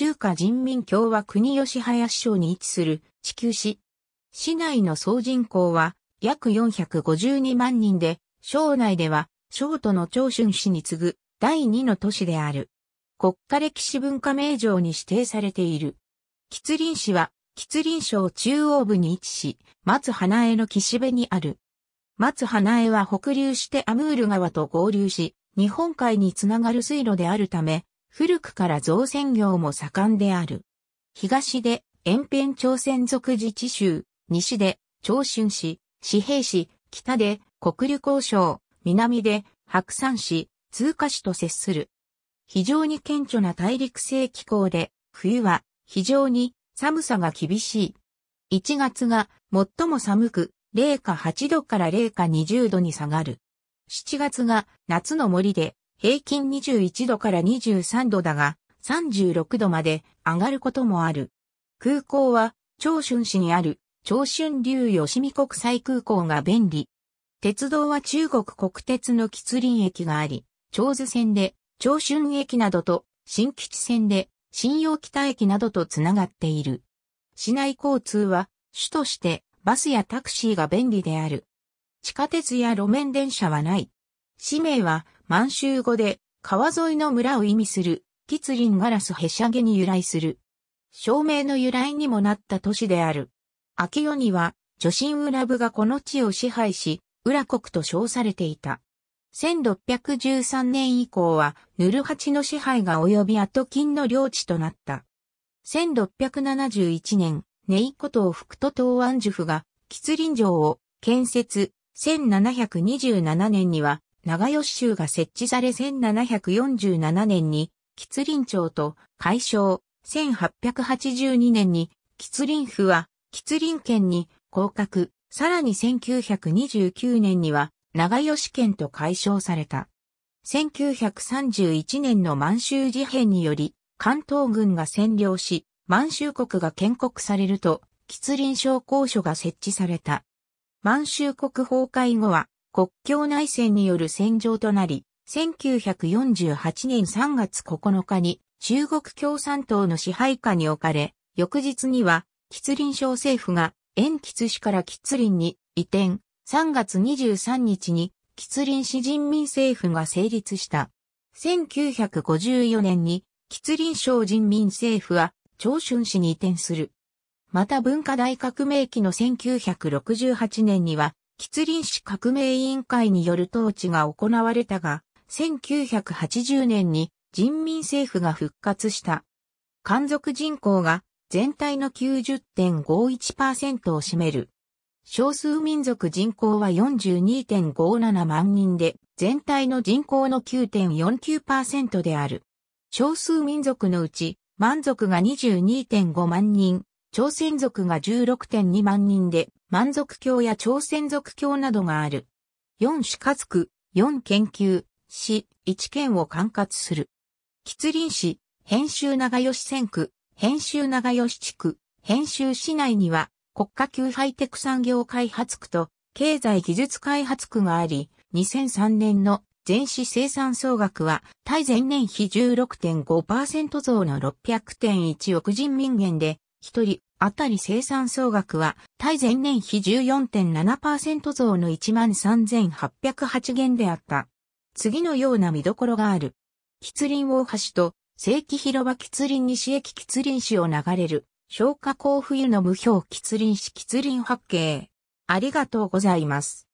中華人民共和国吉林省に位置する地球市。市内の総人口は約452万人で、省内では、省都の長春市に次ぐ第2の都市である。国家歴史文化名城に指定されている。吉林市は、吉林省中央部に位置し、松花江の岸辺にある。松花江は北流してアムール川と合流し、日本海につながる水路であるため、古くから造船業も盛んである。東で延辺朝鮮族自治州、西で長春市、四平市、北で国流交渉、南で白山市、通過市と接する。非常に顕著な大陸性気候で、冬は非常に寒さが厳しい。1月が最も寒く、0下8度から0下20度に下がる。7月が夏の森で平均21度から23度だが、36度まで上がることもある。空港は、長春市にある、長春流吉見国際空港が便利。鉄道は中国国鉄の吉林駅があり、長津線で、長春駅などと、新基地線で、新陽北駅などとつながっている。市内交通は、主として、バスやタクシーが便利である。地下鉄や路面電車はない。市名は、満州語で川沿いの村を意味する、吉林ガラスへしゃげに由来する。照明の由来にもなった都市である。秋夜には、女神浦部がこの地を支配し、浦国と称されていた。1613年以降は、ヌルハチの支配が及び後金の領地となった。1671年、ネイコ島福都東安樹府が、吉林城を建設、1727年には、長吉州が設置され1747年に、吉林町と解消、1882年に、吉林府は、吉林県に降格、さらに1929年には、長吉県と解消された。1931年の満州事変により、関東軍が占領し、満州国が建国されると、吉林省公所が設置された。満州国崩壊後は、国境内戦による戦場となり、1948年3月9日に中国共産党の支配下に置かれ、翌日には、吉林省政府が、延吉市から吉林に移転、3月23日に、吉林市人民政府が成立した。1954年に、吉林省人民政府は、長春市に移転する。また文化大革命期の1968年には、吉林市革命委員会による統治が行われたが、1980年に人民政府が復活した。漢族人口が全体の90.51%を占める。少数民族人口は42.57万人で、全体の人口の9.49%である。少数民族のうち、満族が22.5万人、朝鮮族が16.2万人で、満足教や朝鮮族教などがある。四種家区、四研究、市、一県を管轄する。吉林市、編集長吉線区、編集長吉地区、編集市内には国家級ハイテク産業開発区と経済技術開発区があり、2003年の全市生産総額は、対前年比16.5%増の600.1億人民元で、1人当たり生産総額は、対前年比14.7%増の13,808元であった。次のような見どころがある。吉林大橋と、正規広場吉林西駅吉林市を流れる、消化口冬の無表吉林市吉林八景。ありがとうございます。